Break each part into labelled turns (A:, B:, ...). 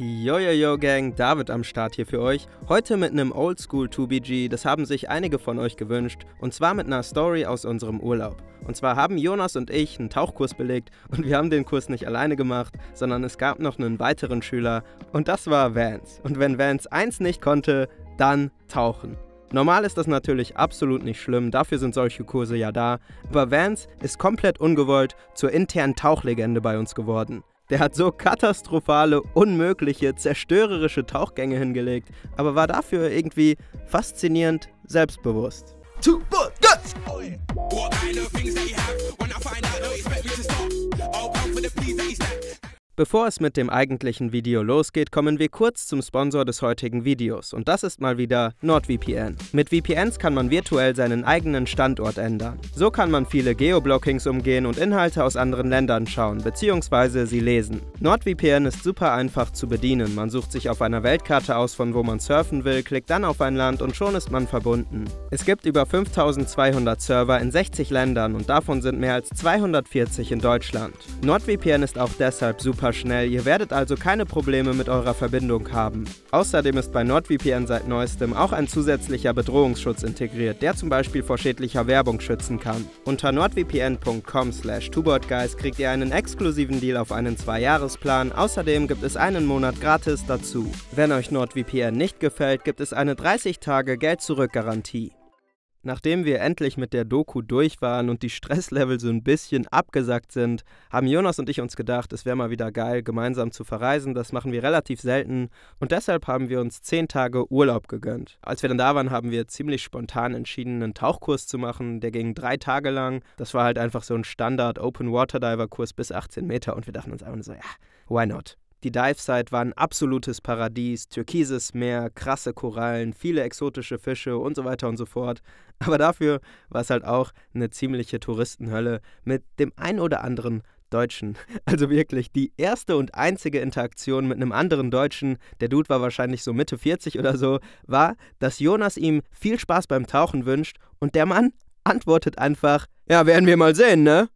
A: Yo, yo, yo, Gang, David am Start hier für euch. Heute mit einem Oldschool 2BG, das haben sich einige von euch gewünscht, und zwar mit einer Story aus unserem Urlaub. Und zwar haben Jonas und ich einen Tauchkurs belegt und wir haben den Kurs nicht alleine gemacht, sondern es gab noch einen weiteren Schüler und das war Vance. Und wenn Vance eins nicht konnte, dann tauchen. Normal ist das natürlich absolut nicht schlimm, dafür sind solche Kurse ja da, aber Vance ist komplett ungewollt zur internen Tauchlegende bei uns geworden. Der hat so katastrophale, unmögliche, zerstörerische Tauchgänge hingelegt, aber war dafür irgendwie faszinierend selbstbewusst. Bevor es mit dem eigentlichen Video losgeht, kommen wir kurz zum Sponsor des heutigen Videos und das ist mal wieder NordVPN. Mit VPNs kann man virtuell seinen eigenen Standort ändern. So kann man viele Geoblockings umgehen und Inhalte aus anderen Ländern schauen bzw. sie lesen. NordVPN ist super einfach zu bedienen. Man sucht sich auf einer Weltkarte aus, von wo man surfen will, klickt dann auf ein Land und schon ist man verbunden. Es gibt über 5200 Server in 60 Ländern und davon sind mehr als 240 in Deutschland. NordVPN ist auch deshalb super super schnell, ihr werdet also keine Probleme mit eurer Verbindung haben. Außerdem ist bei NordVPN seit neuestem auch ein zusätzlicher Bedrohungsschutz integriert, der zum Beispiel vor schädlicher Werbung schützen kann. Unter nordvpn.com slash tubortguys kriegt ihr einen exklusiven Deal auf einen 2-Jahres-Plan, außerdem gibt es einen Monat gratis dazu. Wenn euch NordVPN nicht gefällt, gibt es eine 30-Tage-Geld-Zurück-Garantie. Nachdem wir endlich mit der Doku durch waren und die Stresslevel so ein bisschen abgesackt sind, haben Jonas und ich uns gedacht, es wäre mal wieder geil, gemeinsam zu verreisen. Das machen wir relativ selten und deshalb haben wir uns zehn Tage Urlaub gegönnt. Als wir dann da waren, haben wir ziemlich spontan entschieden, einen Tauchkurs zu machen. Der ging drei Tage lang. Das war halt einfach so ein Standard Open Water Diver Kurs bis 18 Meter und wir dachten uns einfach so, ja, why not? Die Dive-Site war ein absolutes Paradies, türkises Meer, krasse Korallen, viele exotische Fische und so weiter und so fort. Aber dafür war es halt auch eine ziemliche Touristenhölle mit dem ein oder anderen Deutschen. Also wirklich die erste und einzige Interaktion mit einem anderen Deutschen, der Dude war wahrscheinlich so Mitte 40 oder so, war, dass Jonas ihm viel Spaß beim Tauchen wünscht und der Mann antwortet einfach, ja, werden wir mal sehen, ne?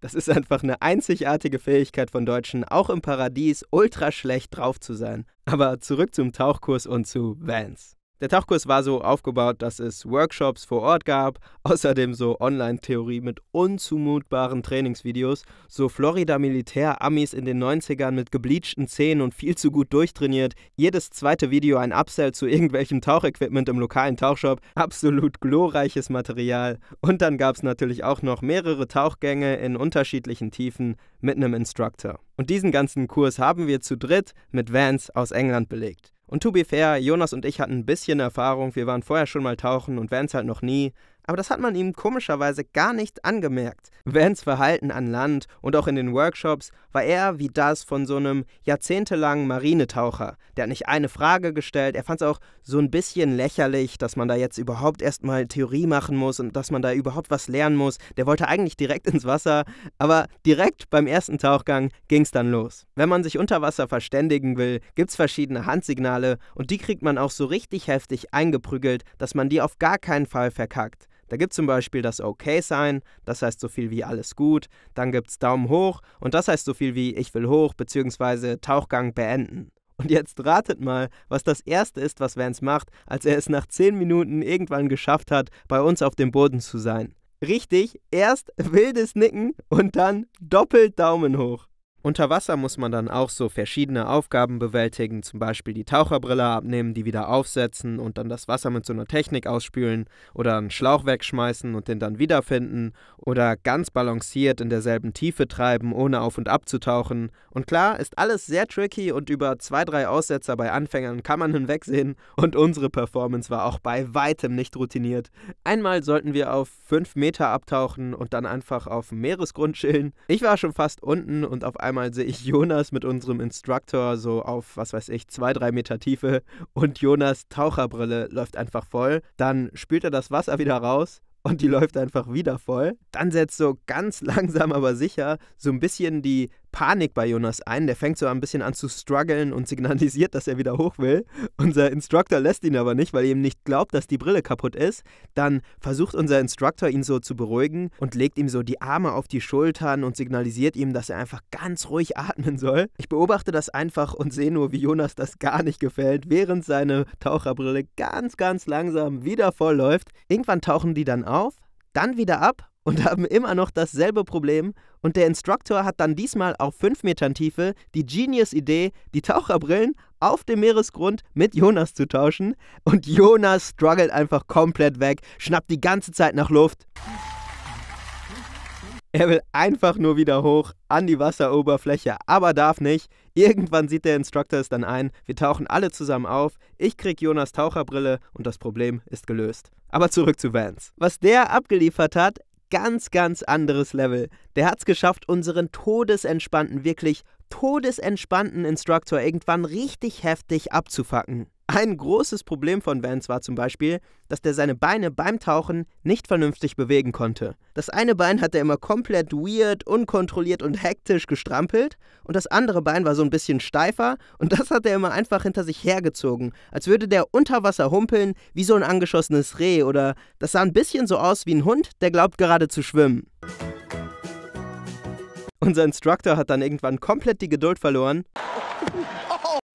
A: Das ist einfach eine einzigartige Fähigkeit von Deutschen, auch im Paradies ultra schlecht drauf zu sein. Aber zurück zum Tauchkurs und zu Vans. Der Tauchkurs war so aufgebaut, dass es Workshops vor Ort gab, außerdem so Online-Theorie mit unzumutbaren Trainingsvideos, so Florida-Militär-Amis in den 90ern mit gebleachten Zähnen und viel zu gut durchtrainiert, jedes zweite Video ein Upsell zu irgendwelchem Tauchequipment im lokalen Tauchshop, absolut glorreiches Material. Und dann gab es natürlich auch noch mehrere Tauchgänge in unterschiedlichen Tiefen mit einem Instructor. Und diesen ganzen Kurs haben wir zu dritt mit Vans aus England belegt. Und to be fair, Jonas und ich hatten ein bisschen Erfahrung, wir waren vorher schon mal tauchen und wären es halt noch nie, aber das hat man ihm komischerweise gar nicht angemerkt. Vans Verhalten an Land und auch in den Workshops war eher wie das von so einem jahrzehntelangen Marinetaucher. Der hat nicht eine Frage gestellt, er fand es auch so ein bisschen lächerlich, dass man da jetzt überhaupt erstmal Theorie machen muss und dass man da überhaupt was lernen muss. Der wollte eigentlich direkt ins Wasser, aber direkt beim ersten Tauchgang ging es dann los. Wenn man sich unter Wasser verständigen will, gibt es verschiedene Handsignale und die kriegt man auch so richtig heftig eingeprügelt, dass man die auf gar keinen Fall verkackt. Da gibt es zum Beispiel das Okay-Sein, das heißt so viel wie alles gut. Dann gibt es Daumen hoch und das heißt so viel wie ich will hoch bzw. Tauchgang beenden. Und jetzt ratet mal, was das Erste ist, was Vance macht, als er es nach 10 Minuten irgendwann geschafft hat, bei uns auf dem Boden zu sein. Richtig, erst wildes Nicken und dann doppelt Daumen hoch. Unter Wasser muss man dann auch so verschiedene Aufgaben bewältigen, zum Beispiel die Taucherbrille abnehmen, die wieder aufsetzen und dann das Wasser mit so einer Technik ausspülen oder einen Schlauch wegschmeißen und den dann wiederfinden oder ganz balanciert in derselben Tiefe treiben, ohne auf und ab zu tauchen. Und klar, ist alles sehr tricky und über zwei, drei Aussetzer bei Anfängern kann man hinwegsehen und unsere Performance war auch bei weitem nicht routiniert. Einmal sollten wir auf fünf Meter abtauchen und dann einfach auf dem Meeresgrund chillen. Ich war schon fast unten und auf einmal einmal sehe ich Jonas mit unserem Instructor so auf, was weiß ich, zwei, drei Meter Tiefe und Jonas Taucherbrille läuft einfach voll. Dann spült er das Wasser wieder raus und die läuft einfach wieder voll. Dann setzt so ganz langsam aber sicher so ein bisschen die Panik bei Jonas ein. Der fängt so ein bisschen an zu strugglen und signalisiert, dass er wieder hoch will. Unser Instructor lässt ihn aber nicht, weil er ihm nicht glaubt, dass die Brille kaputt ist. Dann versucht unser Instructor ihn so zu beruhigen und legt ihm so die Arme auf die Schultern und signalisiert ihm, dass er einfach ganz ruhig atmen soll. Ich beobachte das einfach und sehe nur, wie Jonas das gar nicht gefällt, während seine Taucherbrille ganz, ganz langsam wieder voll läuft. Irgendwann tauchen die dann auf, dann wieder ab und haben immer noch dasselbe Problem. Und der Instructor hat dann diesmal auf 5 Metern Tiefe die Genius-Idee, die Taucherbrillen auf dem Meeresgrund mit Jonas zu tauschen. Und Jonas struggelt einfach komplett weg, schnappt die ganze Zeit nach Luft. Er will einfach nur wieder hoch an die Wasseroberfläche, aber darf nicht. Irgendwann sieht der Instructor es dann ein. Wir tauchen alle zusammen auf. Ich krieg Jonas Taucherbrille und das Problem ist gelöst. Aber zurück zu Vance. Was der abgeliefert hat, ganz, ganz anderes Level. Der hat es geschafft, unseren todesentspannten, wirklich todesentspannten Instructor irgendwann richtig heftig abzufacken. Ein großes Problem von Vance war zum Beispiel, dass der seine Beine beim Tauchen nicht vernünftig bewegen konnte. Das eine Bein hat er immer komplett weird, unkontrolliert und hektisch gestrampelt und das andere Bein war so ein bisschen steifer und das hat er immer einfach hinter sich hergezogen, als würde der unter Wasser humpeln wie so ein angeschossenes Reh oder das sah ein bisschen so aus wie ein Hund, der glaubt gerade zu schwimmen. Unser Instructor hat dann irgendwann komplett die Geduld verloren.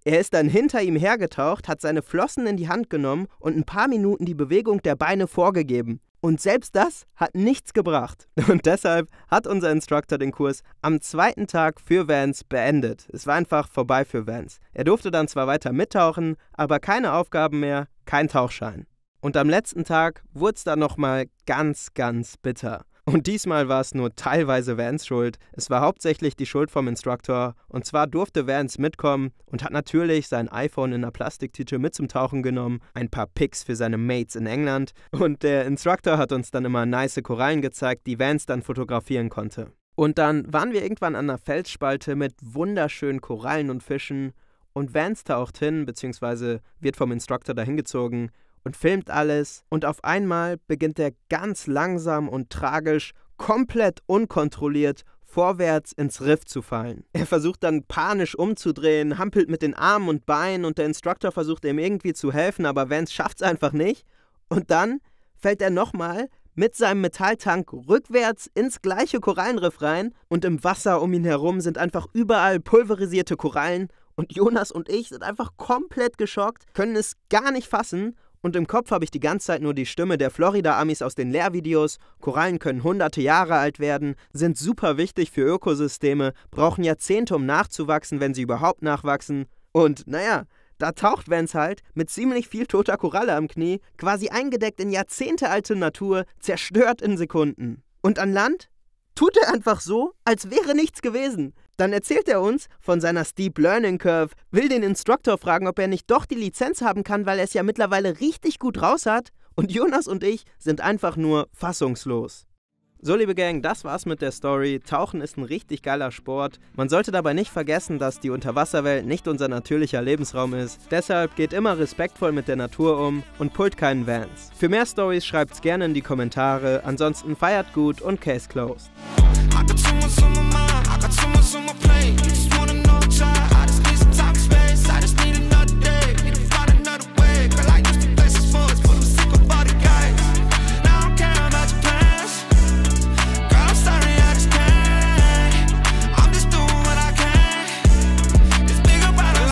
A: Er ist dann hinter ihm hergetaucht, hat seine Flossen in die Hand genommen und ein paar Minuten die Bewegung der Beine vorgegeben. Und selbst das hat nichts gebracht. Und deshalb hat unser Instructor den Kurs am zweiten Tag für Vans beendet. Es war einfach vorbei für Vans. Er durfte dann zwar weiter mittauchen, aber keine Aufgaben mehr, kein Tauchschein. Und am letzten Tag wurde es dann nochmal ganz, ganz bitter. Und diesmal war es nur teilweise Vans Schuld. Es war hauptsächlich die Schuld vom Instructor. Und zwar durfte Vans mitkommen und hat natürlich sein iPhone in einer Plastiktüte mit zum Tauchen genommen, ein paar Picks für seine Mates in England. Und der Instructor hat uns dann immer nice Korallen gezeigt, die Vans dann fotografieren konnte. Und dann waren wir irgendwann an einer Felsspalte mit wunderschönen Korallen und Fischen. Und Vance taucht hin, beziehungsweise wird vom Instructor dahingezogen und filmt alles und auf einmal beginnt er ganz langsam und tragisch, komplett unkontrolliert vorwärts ins Riff zu fallen. Er versucht dann panisch umzudrehen, hampelt mit den Armen und Beinen und der Instructor versucht ihm irgendwie zu helfen, aber Vance schafft es einfach nicht. Und dann fällt er nochmal mit seinem Metalltank rückwärts ins gleiche Korallenriff rein und im Wasser um ihn herum sind einfach überall pulverisierte Korallen und Jonas und ich sind einfach komplett geschockt, können es gar nicht fassen und im Kopf habe ich die ganze Zeit nur die Stimme der Florida-Amis aus den Lehrvideos. Korallen können hunderte Jahre alt werden, sind super wichtig für Ökosysteme, brauchen Jahrzehnte, um nachzuwachsen, wenn sie überhaupt nachwachsen. Und naja, da taucht Vance halt mit ziemlich viel toter Koralle am Knie, quasi eingedeckt in jahrzehntealte Natur, zerstört in Sekunden. Und an Land? tut er einfach so, als wäre nichts gewesen. Dann erzählt er uns von seiner Steep Learning Curve, will den Instructor fragen, ob er nicht doch die Lizenz haben kann, weil er es ja mittlerweile richtig gut raus hat. Und Jonas und ich sind einfach nur fassungslos. So, liebe Gang, das war's mit der Story. Tauchen ist ein richtig geiler Sport. Man sollte dabei nicht vergessen, dass die Unterwasserwelt nicht unser natürlicher Lebensraum ist. Deshalb geht immer respektvoll mit der Natur um und pullt keinen Vans. Für mehr Stories schreibt's gerne in die Kommentare. Ansonsten feiert gut und Case closed.